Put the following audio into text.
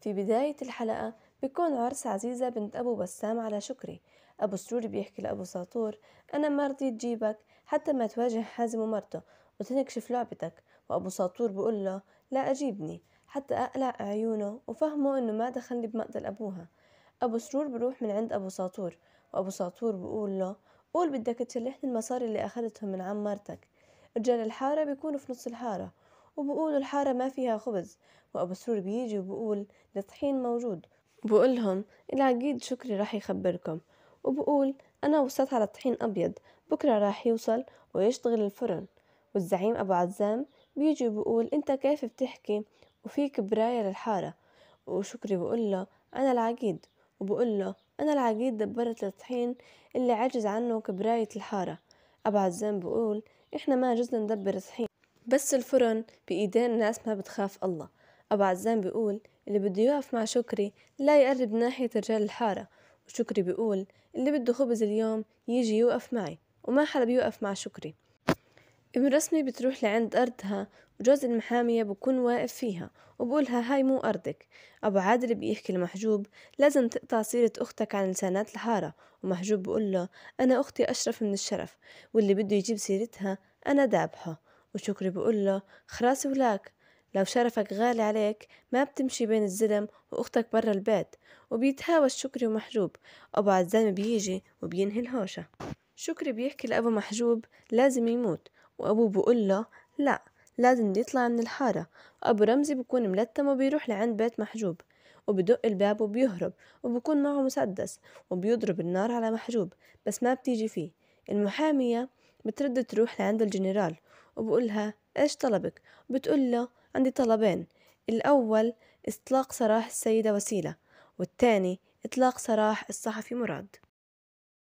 في بداية الحلقة بيكون عرس عزيزة بنت أبو بسام على شكري أبو سرور بيحكي لأبو ساطور أنا ما رضيت جيبك حتى ما تواجه حازم ومرته وتنكشف لعبتك وأبو ساطور بيقول له لا أجيبني حتى أقلع عيونه وفهمه إنه ما دخلني بمقتل أبوها أبو سرور بروح من عند أبو ساطور وأبو ساطور بيقول له قول بدك تشلحني المصاري اللي أخذتهم من عم مرتك رجال الحارة بيكونوا في نص الحارة وبقولوا الحارة ما فيها خبز وأبو سرور بيجي وبقول الطحين موجود بقولهم العقيد شكري راح يخبركم وبقول أنا وصلت على الطحين أبيض بكرة راح يوصل ويشتغل الفرن والزعيم أبو عزام بيجي وبقول أنت كيف بتحكي وفيك براية للحارة وشكري بقول له أنا العقيد وبقول له أنا العقيد دبرت الطحين اللي عجز عنه كبراية الحارة أبو عزام بقول إحنا ما جزنا ندبر الطحين بس الفرن بإيدين ناس ما بتخاف الله أبو عزام بيقول اللي بده يقف مع شكري لا يقرب ناحية رجال الحارة وشكري بيقول اللي بده خبز اليوم يجي يوقف معي وما حدا بيوقف مع شكري ابن رسمي بتروح لعند أرضها وجوز المحامية بكون واقف فيها وبقولها هاي مو أرضك أبو عادل بيحكي لمحجوب لازم تقطع سيرة أختك عن لسانات الحارة ومحجوب بقول له أنا أختي أشرف من الشرف واللي بده يجيب سيرتها أنا دابحه وشكري بقول له خلاص ولاك لو شرفك غالي عليك ما بتمشي بين الزلم وأختك برا البيت وبيتهاوش شكري ومحجوب وبعد زلمة بيجي وبينهي الهوشة شكري بيحكي لأبو محجوب لازم يموت وأبو بقول له لأ لازم يطلع من الحارة وأبو رمزي بكون ملتم وبيروح لعند بيت محجوب وبدق الباب وبيهرب وبكون معه مسدس وبيضرب النار على محجوب بس ما بتيجي فيه المحامية بترد تروح لعند الجنرال وبقولها إيش طلبك بتقول له عندي طلبين الأول إطلاق سراح السيدة وسيلة والتاني إطلاق سراح الصحفي مراد